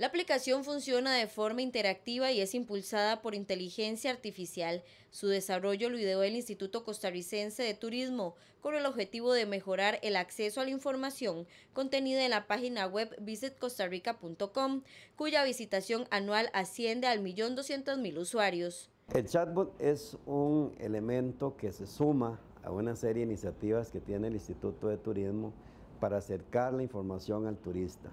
La aplicación funciona de forma interactiva y es impulsada por inteligencia artificial. Su desarrollo lo ideó el Instituto Costarricense de Turismo con el objetivo de mejorar el acceso a la información contenida en la página web visitcostarrica.com, cuya visitación anual asciende al millón doscientos mil usuarios. El chatbot es un elemento que se suma a una serie de iniciativas que tiene el Instituto de Turismo para acercar la información al turista.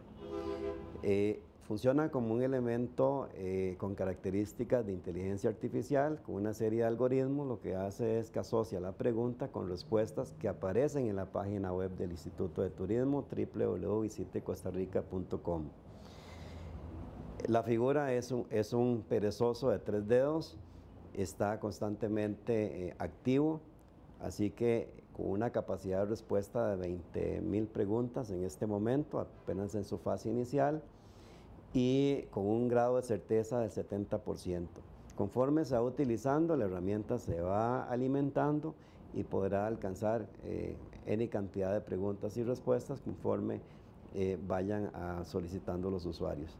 Eh, Funciona como un elemento eh, con características de inteligencia artificial, con una serie de algoritmos. Lo que hace es que asocia la pregunta con respuestas que aparecen en la página web del Instituto de Turismo, www.visitecostarrica.com. La figura es un, perezoso de tres dedos, está constantemente eh, activo, así que con una capacidad de respuesta de 20.000 preguntas en este momento, apenas en su fase inicial y con un grado de certeza del 70%. Conforme se va utilizando, la herramienta se va alimentando y podrá alcanzar eh, N cantidad de preguntas y respuestas conforme eh, vayan ah, solicitando los usuarios.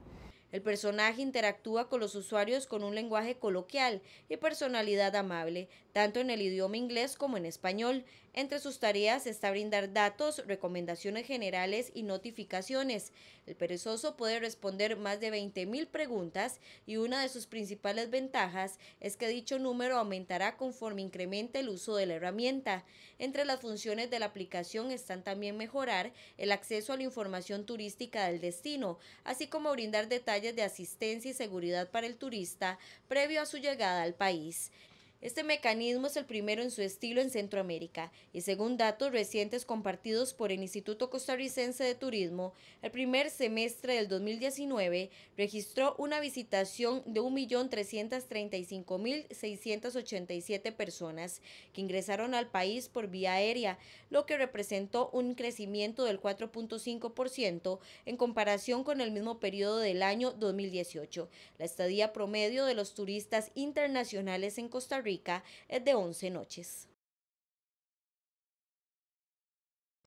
El personaje interactúa con los usuarios con un lenguaje coloquial y personalidad amable, tanto en el idioma inglés como en español. Entre sus tareas está brindar datos, recomendaciones generales y notificaciones. El perezoso puede responder más de 20.000 preguntas y una de sus principales ventajas es que dicho número aumentará conforme incremente el uso de la herramienta. Entre las funciones de la aplicación están también mejorar el acceso a la información turística del destino, así como brindar detalles de asistencia y seguridad para el turista previo a su llegada al país. Este mecanismo es el primero en su estilo en Centroamérica y según datos recientes compartidos por el Instituto Costarricense de Turismo, el primer semestre del 2019 registró una visitación de 1.335.687 personas que ingresaron al país por vía aérea, lo que representó un crecimiento del 4.5% en comparación con el mismo periodo del año 2018. La estadía promedio de los turistas internacionales en Costa Rica Rica es de 11 noches.